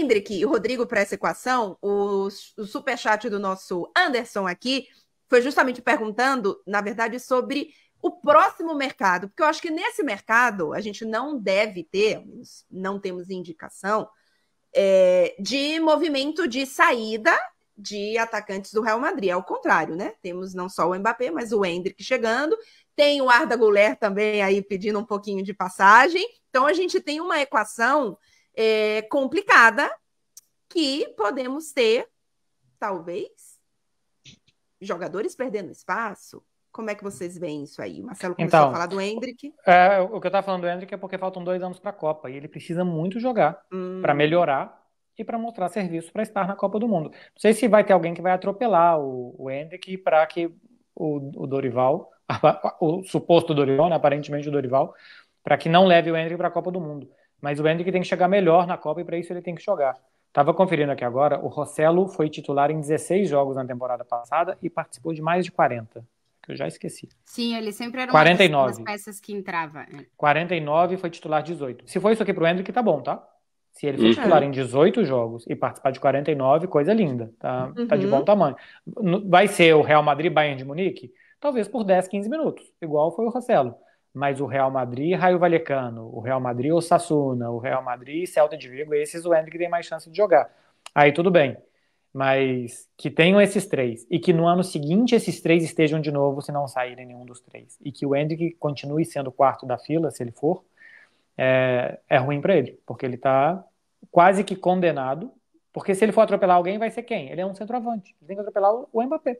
Hendrick e Rodrigo para essa equação, o, o superchat do nosso Anderson aqui foi justamente perguntando, na verdade, sobre o próximo mercado, porque eu acho que nesse mercado a gente não deve ter, não temos indicação, é, de movimento de saída de atacantes do Real Madrid. Ao é contrário, né? Temos não só o Mbappé, mas o Hendrick chegando. Tem o Arda Goulart também aí pedindo um pouquinho de passagem. Então a gente tem uma equação é, complicada que podemos ter, talvez, jogadores perdendo espaço. Como é que vocês veem isso aí? O Marcelo começou então, a falar do Hendrick. É, o que eu estava falando do Hendrick é porque faltam dois anos para a Copa e ele precisa muito jogar hum. para melhorar e para mostrar serviço para estar na Copa do Mundo. Não sei se vai ter alguém que vai atropelar o, o Hendrick para que o, o Dorival, o suposto Dorival, né, aparentemente o Dorival, para que não leve o Hendrick para a Copa do Mundo. Mas o Hendrick tem que chegar melhor na Copa e para isso ele tem que jogar. Estava conferindo aqui agora, o Rossello foi titular em 16 jogos na temporada passada e participou de mais de 40, que eu já esqueci. Sim, ele sempre era 49. uma das peças que entrava. 49 é. foi titular 18. Se for isso aqui para o Hendrick, tá bom, tá? Se ele for uhum. titular em 18 jogos e participar de 49, coisa linda, tá, uhum. tá de bom uhum. tamanho. Vai ser o Real Madrid Bayern de Munique? Talvez por 10, 15 minutos, igual foi o Rossello mas o Real Madrid, Raio Vallecano, o Real Madrid ou o Real Madrid e Celta de Vigo, esses o Hendrick tem mais chance de jogar. Aí tudo bem. Mas que tenham esses três e que no ano seguinte esses três estejam de novo se não saírem nenhum dos três e que o Hendrick continue sendo quarto da fila, se ele for, é, é ruim para ele, porque ele tá quase que condenado, porque se ele for atropelar alguém vai ser quem? Ele é um centroavante, ele tem que atropelar o Mbappé.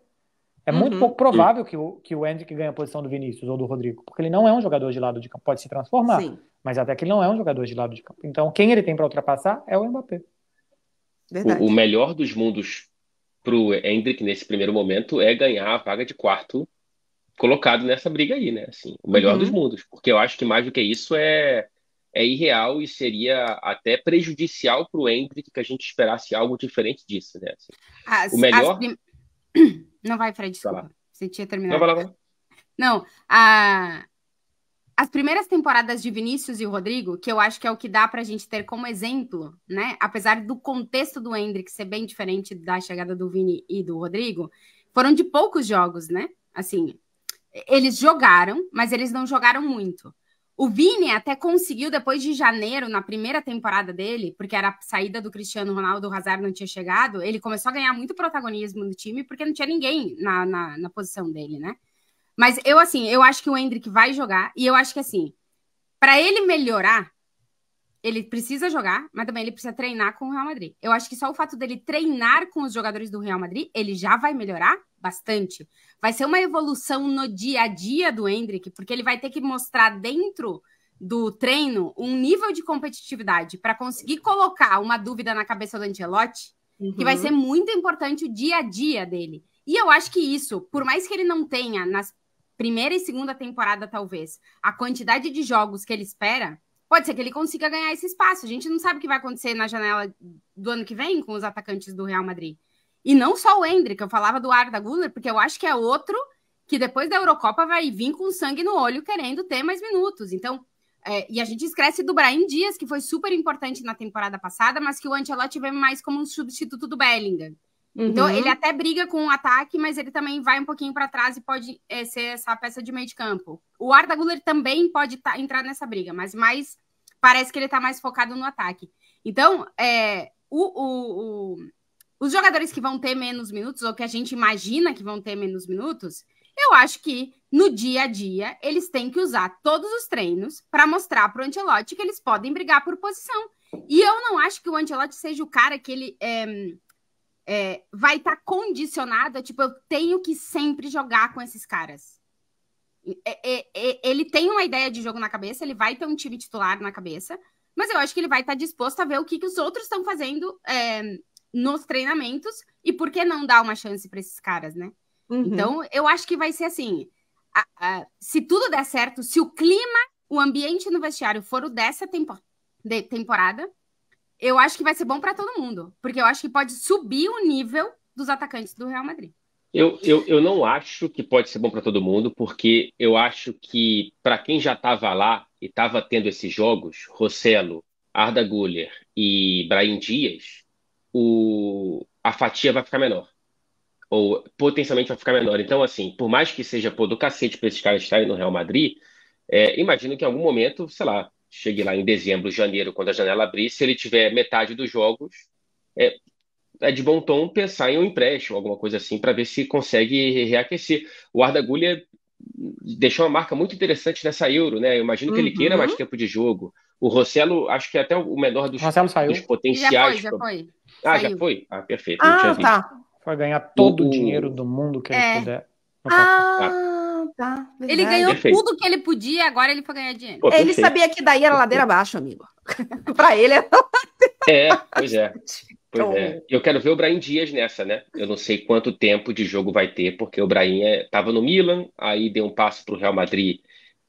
É uhum. muito pouco provável que o, que o Hendrick ganhe a posição do Vinícius ou do Rodrigo, porque ele não é um jogador de lado de campo. Pode se transformar, Sim. mas até que ele não é um jogador de lado de campo. Então, quem ele tem para ultrapassar é o Mbappé. O, o, melhor dos mundos para o Hendrick nesse primeiro momento é ganhar a vaga de quarto colocado nessa briga aí, né? Assim, o melhor uhum. dos mundos, porque eu acho que mais do que isso é, é irreal e seria até prejudicial para o Hendrick que a gente esperasse algo diferente disso, né? Assim, as, o melhor. As prim... Hum. Não vai, Fred, desculpa. Tá Você tinha terminado. Não, vai lá, vai. Não, a... as primeiras temporadas de Vinícius e Rodrigo, que eu acho que é o que dá para a gente ter como exemplo, né? Apesar do contexto do Hendrick ser bem diferente da chegada do Vini e do Rodrigo, foram de poucos jogos, né? Assim, eles jogaram, mas eles não jogaram muito. O Vini até conseguiu, depois de janeiro, na primeira temporada dele, porque era a saída do Cristiano Ronaldo, o Hazard não tinha chegado, ele começou a ganhar muito protagonismo no time, porque não tinha ninguém na, na, na posição dele, né? Mas eu, assim, eu acho que o Hendrick vai jogar, e eu acho que, assim, para ele melhorar, ele precisa jogar, mas também ele precisa treinar com o Real Madrid. Eu acho que só o fato dele treinar com os jogadores do Real Madrid, ele já vai melhorar bastante. Vai ser uma evolução no dia a dia do Hendrick, porque ele vai ter que mostrar dentro do treino um nível de competitividade para conseguir colocar uma dúvida na cabeça do Ancelotti, uhum. que vai uhum. ser muito importante o dia a dia dele. E eu acho que isso, por mais que ele não tenha nas primeira e segunda temporada talvez, a quantidade de jogos que ele espera, pode ser que ele consiga ganhar esse espaço. A gente não sabe o que vai acontecer na janela do ano que vem com os atacantes do Real Madrid. E não só o Hendrick, eu falava do Arda Guller, porque eu acho que é outro que depois da Eurocopa vai vir com sangue no olho querendo ter mais minutos. Então, é, e a gente esquece do Brahim Dias, que foi super importante na temporada passada, mas que o Ancelotti vê mais como um substituto do Bellingham. Então, uhum. ele até briga com o ataque, mas ele também vai um pouquinho para trás e pode é, ser essa peça de meio de campo. O Arda Guller também pode tá, entrar nessa briga, mas mais parece que ele está mais focado no ataque. Então, é, o, o, o, os jogadores que vão ter menos minutos, ou que a gente imagina que vão ter menos minutos, eu acho que no dia a dia eles têm que usar todos os treinos para mostrar para o Ancelotti que eles podem brigar por posição. E eu não acho que o Ancelotti seja o cara que ele. É, é, vai estar tá condicionada, tipo, eu tenho que sempre jogar com esses caras. É, é, é, ele tem uma ideia de jogo na cabeça, ele vai ter um time titular na cabeça, mas eu acho que ele vai estar tá disposto a ver o que, que os outros estão fazendo é, nos treinamentos e por que não dar uma chance para esses caras, né? Uhum. Então, eu acho que vai ser assim: a, a, se tudo der certo, se o clima, o ambiente no vestiário for o dessa tempo, de, temporada, eu acho que vai ser bom para todo mundo, porque eu acho que pode subir o nível dos atacantes do Real Madrid. Eu, eu, eu não acho que pode ser bom para todo mundo, porque eu acho que para quem já estava lá e estava tendo esses jogos, Rossello, Arda Guller e Brian Dias, o, a fatia vai ficar menor. Ou potencialmente vai ficar menor. Então, assim, por mais que seja pô, do cacete para esses caras estarem no Real Madrid, é, imagino que em algum momento, sei lá, chegue lá em dezembro, janeiro, quando a janela abrir, se ele tiver metade dos jogos, é, é de bom tom pensar em um empréstimo, alguma coisa assim, para ver se consegue reaquecer. O Arda Gulha deixou uma marca muito interessante nessa Euro, né? Eu imagino que uhum. ele queira uhum. mais tempo de jogo. O Rossello, acho que é até o menor dos, dos potenciais. Já foi, já ah, foi. Ah, saiu. já foi? Ah, perfeito. Ah, tá. Vai ganhar todo o, o dinheiro do mundo que ele é. puder. Ah, Tá, ele ganhou tudo que ele podia, agora ele foi ganhar dinheiro. Pô, ele sabia que daí era ladeira abaixo, amigo. para ele era É, pois é. Pois então, é. Eu quero ver o Brahim Dias nessa, né? Eu não sei quanto tempo de jogo vai ter, porque o Brahim estava é, no Milan, aí deu um passo para o Real Madrid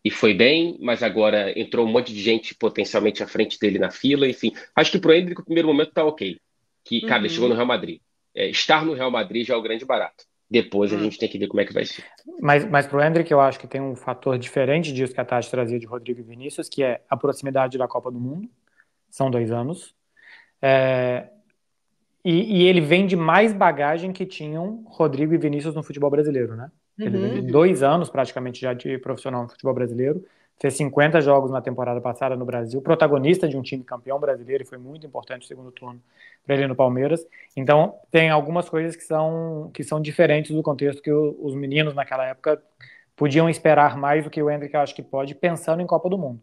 e foi bem, mas agora entrou um monte de gente potencialmente à frente dele na fila, enfim. Acho que para o o primeiro momento tá ok, que, cara, uhum. ele chegou no Real Madrid. É, estar no Real Madrid já é o grande barato. Depois a hum. gente tem que ver como é que vai ser. Mas, mas para o Hendrick, eu acho que tem um fator diferente disso que a Tati trazia de Rodrigo e Vinícius, que é a proximidade da Copa do Mundo. São dois anos. É, e, e, ele vem de mais bagagem que tinham Rodrigo e Vinícius no futebol brasileiro, né? Ele uhum. vem de dois anos praticamente já de profissional no futebol brasileiro fez 50 jogos na temporada passada no Brasil, protagonista de um time campeão brasileiro, e foi muito importante o segundo turno para ele no Palmeiras. Então, tem algumas coisas que são, que são diferentes do contexto que o, os meninos naquela época podiam esperar mais do que o Hendrick, eu acho que pode, pensando em Copa do Mundo.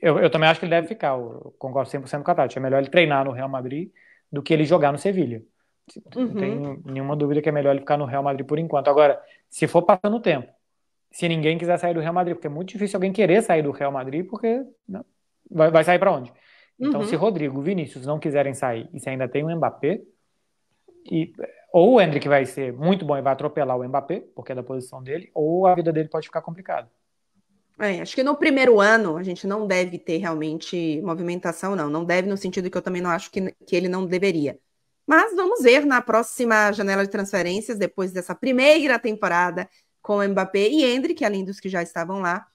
Eu, eu também acho que ele deve ficar, eu concordo 100% com a Tati. É melhor ele treinar no Real Madrid do que ele jogar no Sevilha. Uhum. Não tem nenhuma dúvida que é melhor ele ficar no Real Madrid por enquanto. Agora, se for passando o tempo, se ninguém quiser sair do Real Madrid, porque é muito difícil alguém querer sair do Real Madrid, porque não, né, vai, vai sair para onde? Então, uhum. se Rodrigo, Vinícius não quiserem sair, e se ainda tem o Mbappé, e, ou o Hendrick vai ser muito bom e vai atropelar o Mbappé, porque é da posição dele, ou a vida dele pode ficar complicada. É, acho que no primeiro ano a gente não deve ter realmente movimentação, não. Não deve, no sentido que eu também não acho que, que ele não deveria. Mas vamos ver na próxima janela de transferências, depois dessa primeira temporada com Mbappé e Hendry, é além dos que já estavam lá,